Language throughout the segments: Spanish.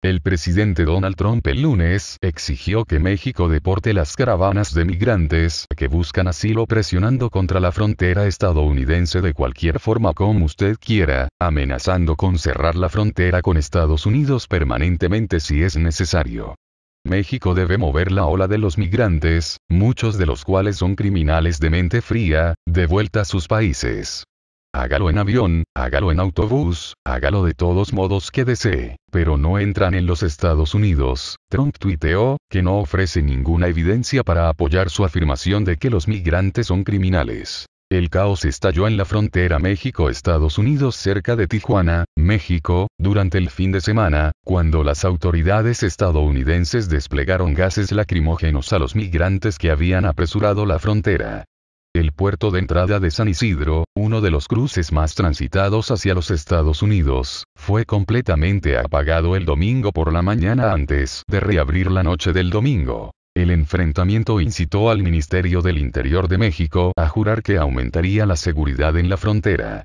El presidente Donald Trump el lunes exigió que México deporte las caravanas de migrantes que buscan asilo presionando contra la frontera estadounidense de cualquier forma como usted quiera, amenazando con cerrar la frontera con Estados Unidos permanentemente si es necesario. México debe mover la ola de los migrantes, muchos de los cuales son criminales de mente fría, de vuelta a sus países hágalo en avión, hágalo en autobús, hágalo de todos modos que desee, pero no entran en los Estados Unidos. Trump tuiteó, que no ofrece ninguna evidencia para apoyar su afirmación de que los migrantes son criminales. El caos estalló en la frontera México-Estados Unidos cerca de Tijuana, México, durante el fin de semana, cuando las autoridades estadounidenses desplegaron gases lacrimógenos a los migrantes que habían apresurado la frontera el puerto de entrada de San Isidro, uno de los cruces más transitados hacia los Estados Unidos, fue completamente apagado el domingo por la mañana antes de reabrir la noche del domingo. El enfrentamiento incitó al Ministerio del Interior de México a jurar que aumentaría la seguridad en la frontera.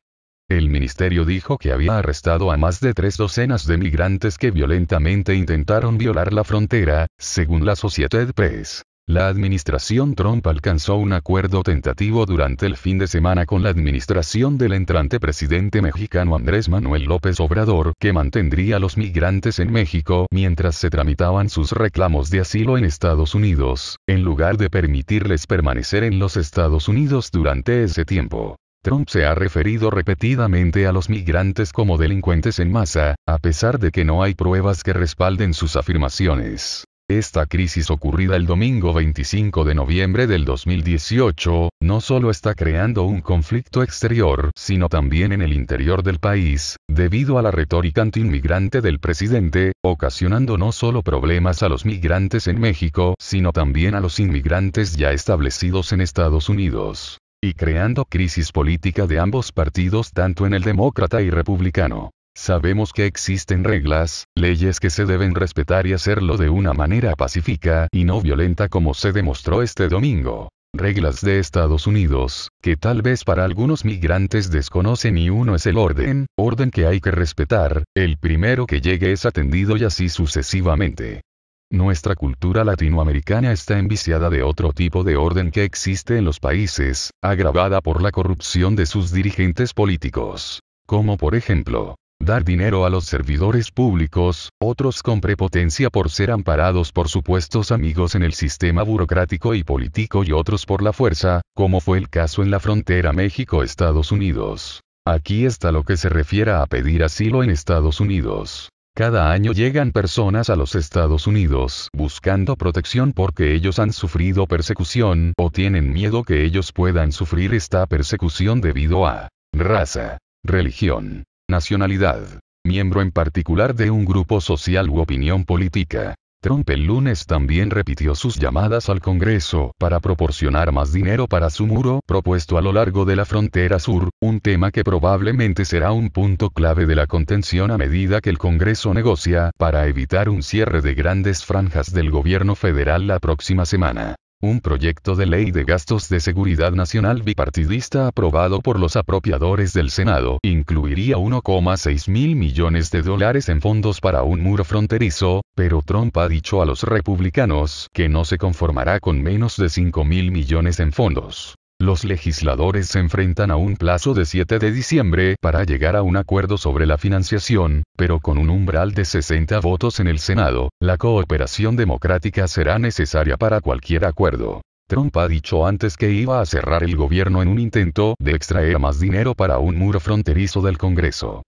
El ministerio dijo que había arrestado a más de tres docenas de migrantes que violentamente intentaron violar la frontera, según la sociedad Press. La administración Trump alcanzó un acuerdo tentativo durante el fin de semana con la administración del entrante presidente mexicano Andrés Manuel López Obrador, que mantendría a los migrantes en México mientras se tramitaban sus reclamos de asilo en Estados Unidos, en lugar de permitirles permanecer en los Estados Unidos durante ese tiempo. Trump se ha referido repetidamente a los migrantes como delincuentes en masa, a pesar de que no hay pruebas que respalden sus afirmaciones. Esta crisis ocurrida el domingo 25 de noviembre del 2018, no solo está creando un conflicto exterior, sino también en el interior del país, debido a la retórica antiinmigrante del presidente, ocasionando no solo problemas a los migrantes en México, sino también a los inmigrantes ya establecidos en Estados Unidos y creando crisis política de ambos partidos tanto en el demócrata y republicano. Sabemos que existen reglas, leyes que se deben respetar y hacerlo de una manera pacífica y no violenta como se demostró este domingo. Reglas de Estados Unidos, que tal vez para algunos migrantes desconocen y uno es el orden, orden que hay que respetar, el primero que llegue es atendido y así sucesivamente. Nuestra cultura latinoamericana está enviciada de otro tipo de orden que existe en los países, agravada por la corrupción de sus dirigentes políticos. Como por ejemplo, dar dinero a los servidores públicos, otros con prepotencia por ser amparados por supuestos amigos en el sistema burocrático y político y otros por la fuerza, como fue el caso en la frontera México-Estados Unidos. Aquí está lo que se refiere a pedir asilo en Estados Unidos. Cada año llegan personas a los Estados Unidos buscando protección porque ellos han sufrido persecución o tienen miedo que ellos puedan sufrir esta persecución debido a raza, religión, nacionalidad, miembro en particular de un grupo social u opinión política. Trump el lunes también repitió sus llamadas al Congreso para proporcionar más dinero para su muro propuesto a lo largo de la frontera sur, un tema que probablemente será un punto clave de la contención a medida que el Congreso negocia para evitar un cierre de grandes franjas del gobierno federal la próxima semana un proyecto de ley de gastos de seguridad nacional bipartidista aprobado por los apropiadores del Senado incluiría 1,6 mil millones de dólares en fondos para un muro fronterizo, pero Trump ha dicho a los republicanos que no se conformará con menos de 5 mil millones en fondos. Los legisladores se enfrentan a un plazo de 7 de diciembre para llegar a un acuerdo sobre la financiación, pero con un umbral de 60 votos en el Senado, la cooperación democrática será necesaria para cualquier acuerdo. Trump ha dicho antes que iba a cerrar el gobierno en un intento de extraer más dinero para un muro fronterizo del Congreso.